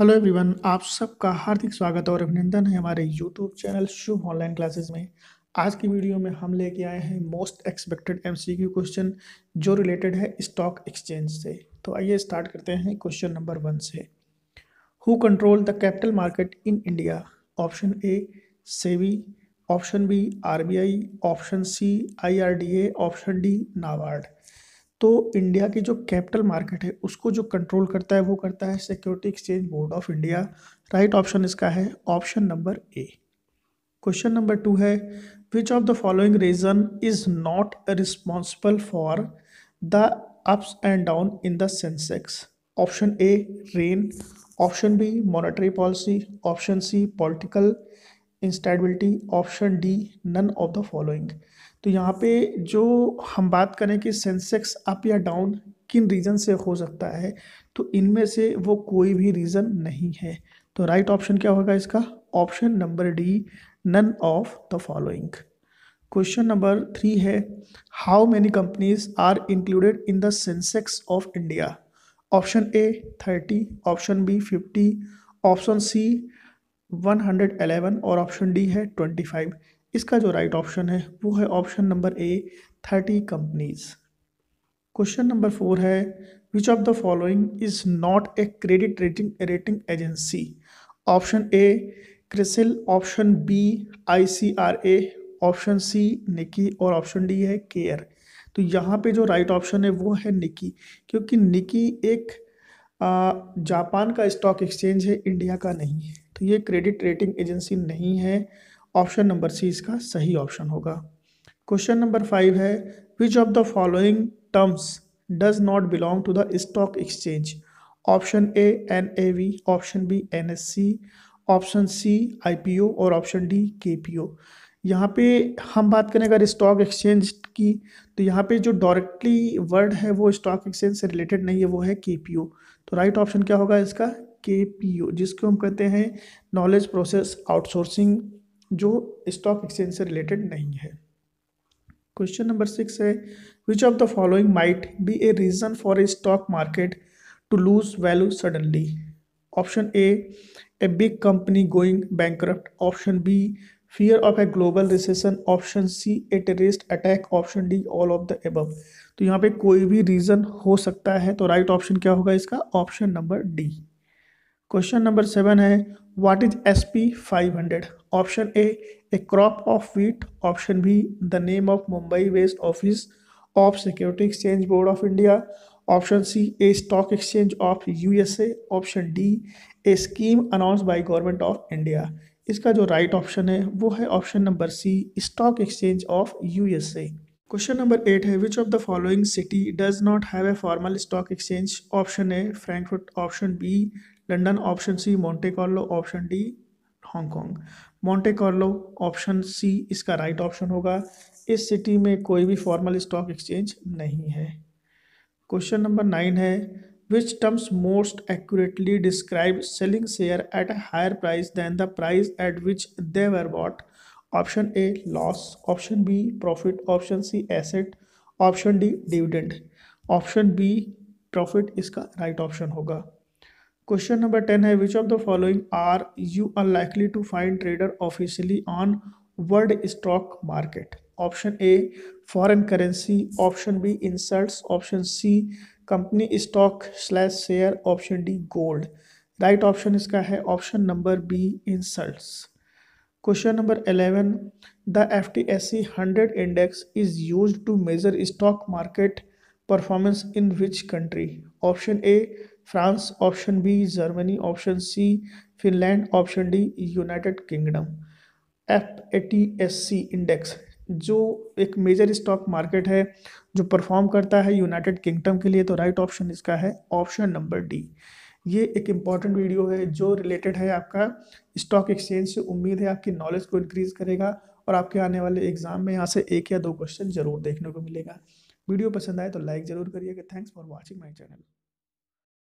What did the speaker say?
hello everyone आप सबका हार्दिक स्वागत और अभिनंदन है हमारे YouTube channel Shubh online classes में आज की वीडियो में हम लेके आए हैं मोस्ट एक्सपेक्टेड एमसीक्यू क्वेश्चन जो रिलेटेड है स्टॉक एक्सचेंज से तो आइए स्टार्ट करते हैं क्वेश्चन नंबर वन से who control the capital market in India option A SEBI option B R option C I option D NABARD तो इंडिया की जो कैपिटल मार्केट है उसको जो कंट्रोल करता है वो करता है security exchange board of India right option इसका है option number A question number two है which of the following reason is not responsible for the ups and down in the Sensex option A rain option B monetary policy option C political instability option D none of the following तो यहाँ पे जो हम बात करें कि Sensex up या down किन रीज़न से हो सकता है तो इनमें से वो कोई भी रीज़न नहीं है तो राइट right ऑप्शन क्या होगा इसका option number D none of the following question number three है how many companies are included in the Sensex of India option A thirty option B fifty option C 111 और option D है 25 इसका जो right right option है वो है option number A 30 companies question number four है which of the following is not a credit rating rating agency option A CRISIL option B ICRA option C Nikkei और option D है care तो यहाँ पे जो राइट right ऑप्शन है वो है निकी क्योंकि निकी एक जापान का स्टॉक एक्सचेंज है इंडिया का नहीं है तो ये क्रेडिट रेटिंग एजेंसी नहीं है ऑप्शन नंबर सी इसका सही ऑप्शन होगा क्वेश्चन नंबर फाइव है which of the following terms does not belong to the stock exchange option A N A V option B N S C option C I P O और option D K P O यहाँ पे हम बात करें अगर stock exchange की तो यहाँ पे जो डायरेक्टली वर्ड है वो स्टॉक एक्सचेंज से रिलेटेड नहीं है वो है के पी ओ तो राइट ऑप्शन क्या होगा इसका के पी ओ जिसको हम कहते हैं नॉलेज प्रोसेस आउटसोर्सिंग जो स्टॉक एक्सचेंज से रिलेटेड नहीं है क्वेश्चन नंबर सिक्स है which of the following might be a reason for a stock market to lose value suddenly option A a big company going bankrupt option B fear of a global recession option C a terrorist attack option D all of the above तो यहाँ पे कोई भी reason हो सकता है तो right right option क्या होगा इसका option number D question number seven है what is S P five hundred option A a crop of wheat option B the name of Mumbai west office of security exchange board of India option C a stock exchange of USA option D a scheme announce by government of India इसका जो right right option है वो है option number C stock exchange of A question number eight है which of the following city does not have a formal stock exchange option A Frankfurt option B London option C Monte Carlo option D Hong Kong Monte Carlo option C इसका right option होगा इस city में कोई भी formal stock exchange नहीं है question number nine है which terms most accurately describe selling share at a higher price than the price at which they were what option A loss option B profit option C asset option D dividend option B profit इसका right right option होगा question number ten है which of the following are you are likely to find trader officially on world stock market option A foreign currency option B insults option C company stock slash share option D gold right option इसका है option number B insults question number eleven the F T S C hundred index is use to measure stock market performance in which country option A France option B Germany option C Finland option D United Kingdom F A T S C index जो एक major stock market है जो perform करता है United kingdom के लिए तो right option इसका है ऑप्शन नंबर डी ये एक इम्पॉर्टेंट वीडियो है जो रिलेटेड है आपका स्टॉक एक्सचेंज से उम्मीद है आपकी नॉलेज को इंक्रीज़ करेगा और आपके आने वाले एग्जाम में यहाँ से एक या दो क्वेश्चन जरूर देखने को मिलेगा वीडियो पसंद आए तो लाइक ज़रूर करिएगा thanks for watching my channel